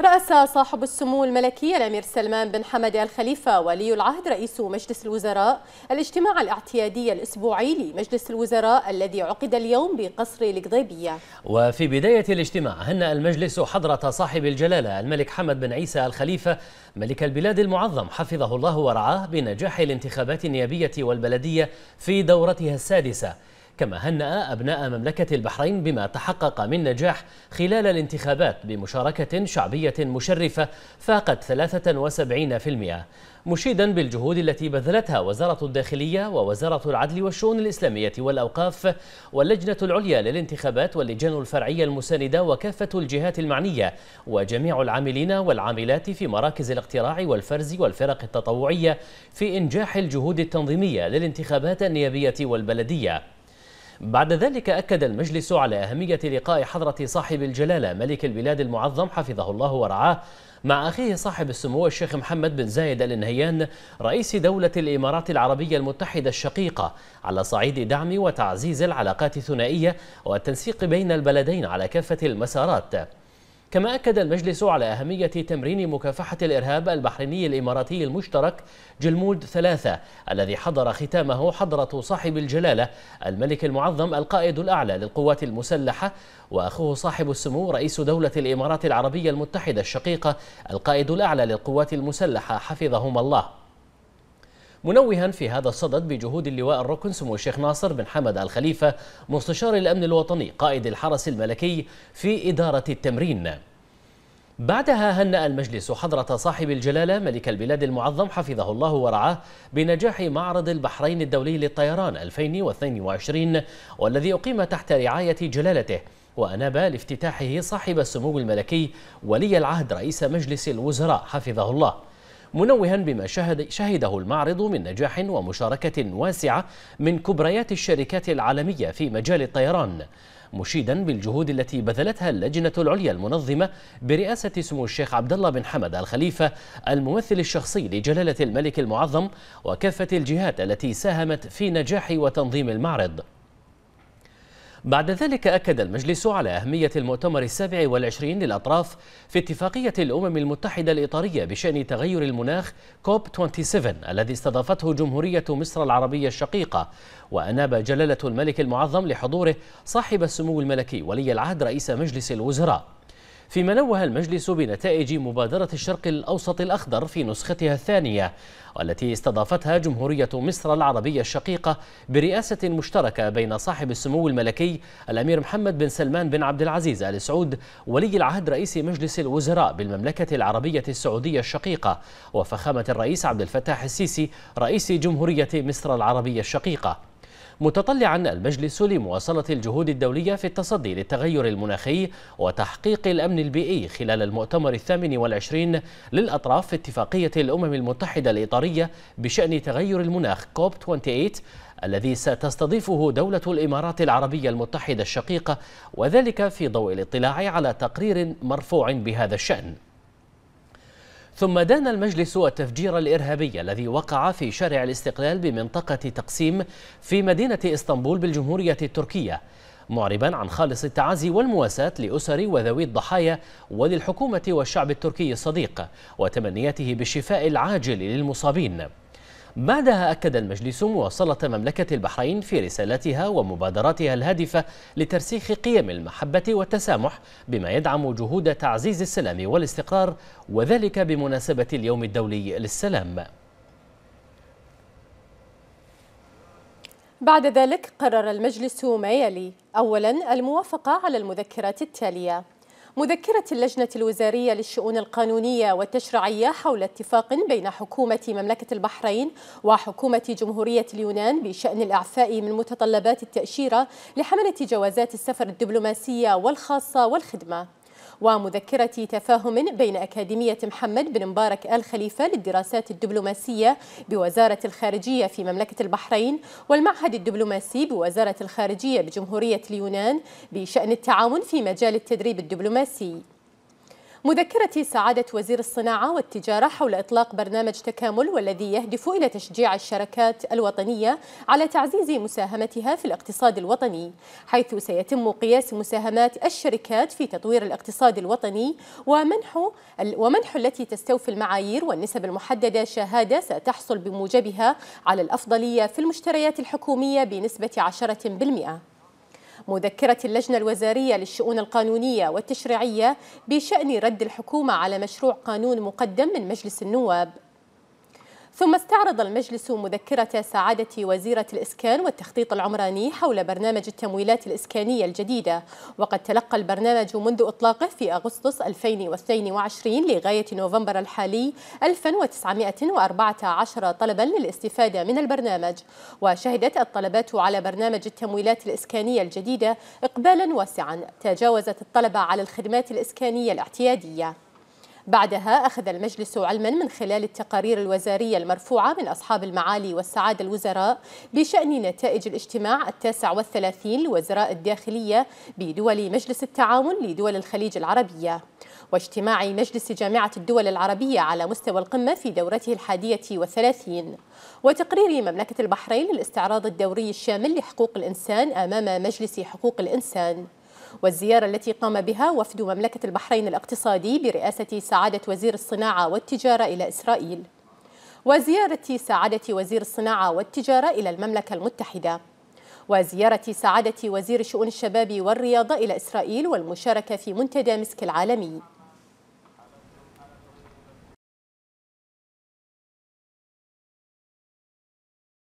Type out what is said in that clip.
رأس صاحب السمو الملكي الأمير سلمان بن حمد الخليفة ولي العهد رئيس مجلس الوزراء الاجتماع الاعتيادي الأسبوعي لمجلس الوزراء الذي عقد اليوم بقصر القضيبية وفي بداية الاجتماع هنأ المجلس حضرة صاحب الجلالة الملك حمد بن عيسى الخليفة ملك البلاد المعظم حفظه الله ورعاه بنجاح الانتخابات النيابية والبلدية في دورتها السادسة كما هنأ أبناء مملكة البحرين بما تحقق من نجاح خلال الانتخابات بمشاركة شعبية مشرفة فاقت 73% مشيدا بالجهود التي بذلتها وزارة الداخلية ووزارة العدل والشؤون الإسلامية والأوقاف واللجنة العليا للانتخابات واللجان الفرعية المساندة وكافة الجهات المعنية وجميع العاملين والعاملات في مراكز الاقتراع والفرز والفرق التطوعية في إنجاح الجهود التنظيمية للانتخابات النيابية والبلدية بعد ذلك أكد المجلس على أهمية لقاء حضرة صاحب الجلالة ملك البلاد المعظم حفظه الله ورعاه مع أخيه صاحب السمو الشيخ محمد بن زايد الانهيان رئيس دولة الإمارات العربية المتحدة الشقيقة على صعيد دعم وتعزيز العلاقات الثنائية والتنسيق بين البلدين على كافة المسارات كما أكد المجلس على أهمية تمرين مكافحة الإرهاب البحريني الإماراتي المشترك جلمود ثلاثة الذي حضر ختامه حضرة صاحب الجلالة الملك المعظم القائد الأعلى للقوات المسلحة وأخوه صاحب السمو رئيس دولة الإمارات العربية المتحدة الشقيقة القائد الأعلى للقوات المسلحة حفظهما الله منوها في هذا الصدد بجهود اللواء الركن سمو الشيخ ناصر بن حمد الخليفة مستشار الأمن الوطني قائد الحرس الملكي في إدارة التمرين بعدها هنأ المجلس حضرة صاحب الجلالة ملك البلاد المعظم حفظه الله ورعاه بنجاح معرض البحرين الدولي للطيران 2022 والذي أقيم تحت رعاية جلالته وأناب لافتتاحه صاحب السمو الملكي ولي العهد رئيس مجلس الوزراء حفظه الله منوها بما شهد شهده المعرض من نجاح ومشاركة واسعة من كبريات الشركات العالمية في مجال الطيران مشيدا بالجهود التي بذلتها اللجنة العليا المنظمة برئاسة سمو الشيخ عبد الله بن حمد الخليفة الممثل الشخصي لجلالة الملك المعظم وكافة الجهات التي ساهمت في نجاح وتنظيم المعرض بعد ذلك أكد المجلس على أهمية المؤتمر السابع والعشرين للأطراف في اتفاقية الأمم المتحدة الإطارية بشأن تغير المناخ كوب 27 الذي استضافته جمهورية مصر العربية الشقيقة وأناب جلالة الملك المعظم لحضوره صاحب السمو الملكي ولي العهد رئيس مجلس الوزراء فيما نوه المجلس بنتائج مبادرة الشرق الأوسط الأخضر في نسختها الثانية والتي استضافتها جمهورية مصر العربية الشقيقة برئاسة مشتركة بين صاحب السمو الملكي الأمير محمد بن سلمان بن عبد العزيز آل سعود ولي العهد رئيس مجلس الوزراء بالمملكة العربية السعودية الشقيقة وفخامة الرئيس عبد الفتاح السيسي رئيس جمهورية مصر العربية الشقيقة متطلعا المجلس لمواصلة الجهود الدولية في التصدي للتغير المناخي وتحقيق الأمن البيئي خلال المؤتمر الثامن والعشرين للأطراف في اتفاقية الأمم المتحدة الإطارية بشأن تغير المناخ كوب 28 الذي ستستضيفه دولة الإمارات العربية المتحدة الشقيقة وذلك في ضوء الاطلاع على تقرير مرفوع بهذا الشأن ثم دان المجلس التفجير الإرهابي الذي وقع في شارع الاستقلال بمنطقة تقسيم في مدينة إسطنبول بالجمهورية التركية معربا عن خالص التعازي والمواساة لأسر وذوي الضحايا وللحكومة والشعب التركي الصديق وتمنياته بالشفاء العاجل للمصابين بعدها أكد المجلس مواصلة مملكة البحرين في رسالتها ومبادراتها الهادفة لترسيخ قيم المحبة والتسامح بما يدعم جهود تعزيز السلام والاستقرار وذلك بمناسبة اليوم الدولي للسلام بعد ذلك قرر المجلس ما يلي أولا الموافقة على المذكرات التالية مذكرة اللجنة الوزارية للشؤون القانونية والتشريعية حول اتفاق بين حكومة مملكة البحرين وحكومة جمهورية اليونان بشأن الإعفاء من متطلبات التأشيرة لحملة جوازات السفر الدبلوماسية والخاصة والخدمة ومذكرة تفاهم بين أكاديمية محمد بن مبارك آل خليفة للدراسات الدبلوماسية بوزارة الخارجية في مملكة البحرين والمعهد الدبلوماسي بوزارة الخارجية بجمهورية اليونان بشأن التعاون في مجال التدريب الدبلوماسي مذكرة سعادة وزير الصناعة والتجارة حول إطلاق برنامج تكامل والذي يهدف إلى تشجيع الشركات الوطنية على تعزيز مساهمتها في الاقتصاد الوطني حيث سيتم قياس مساهمات الشركات في تطوير الاقتصاد الوطني ومنح ومنح التي تستوفي المعايير والنسب المحددة شهادة ستحصل بموجبها على الأفضلية في المشتريات الحكومية بنسبة 10% مذكرة اللجنة الوزارية للشؤون القانونية والتشريعية بشأن رد الحكومة على مشروع قانون مقدم من مجلس النواب ثم استعرض المجلس مذكرة سعادة وزيرة الإسكان والتخطيط العمراني حول برنامج التمويلات الإسكانية الجديدة وقد تلقى البرنامج منذ إطلاقه في أغسطس 2022 لغاية نوفمبر الحالي 1914 طلبا للاستفادة من البرنامج وشهدت الطلبات على برنامج التمويلات الإسكانية الجديدة إقبالا واسعا تجاوزت الطلبة على الخدمات الإسكانية الاعتيادية بعدها أخذ المجلس علما من خلال التقارير الوزارية المرفوعة من أصحاب المعالي والسعادة الوزراء بشأن نتائج الاجتماع التاسع والثلاثين لوزراء الداخلية بدول مجلس التعاون لدول الخليج العربية واجتماع مجلس جامعة الدول العربية على مستوى القمة في دورته الحادية والثلاثين وتقرير مملكة البحرين للاستعراض الدوري الشامل لحقوق الإنسان أمام مجلس حقوق الإنسان والزيارة التي قام بها وفد مملكة البحرين الاقتصادي برئاسة سعادة وزير الصناعة والتجارة إلى إسرائيل وزيارة سعادة وزير الصناعة والتجارة إلى المملكة المتحدة وزيارة سعادة وزير شؤون الشباب والرياضة إلى إسرائيل والمشاركة في منتدى مسك العالمي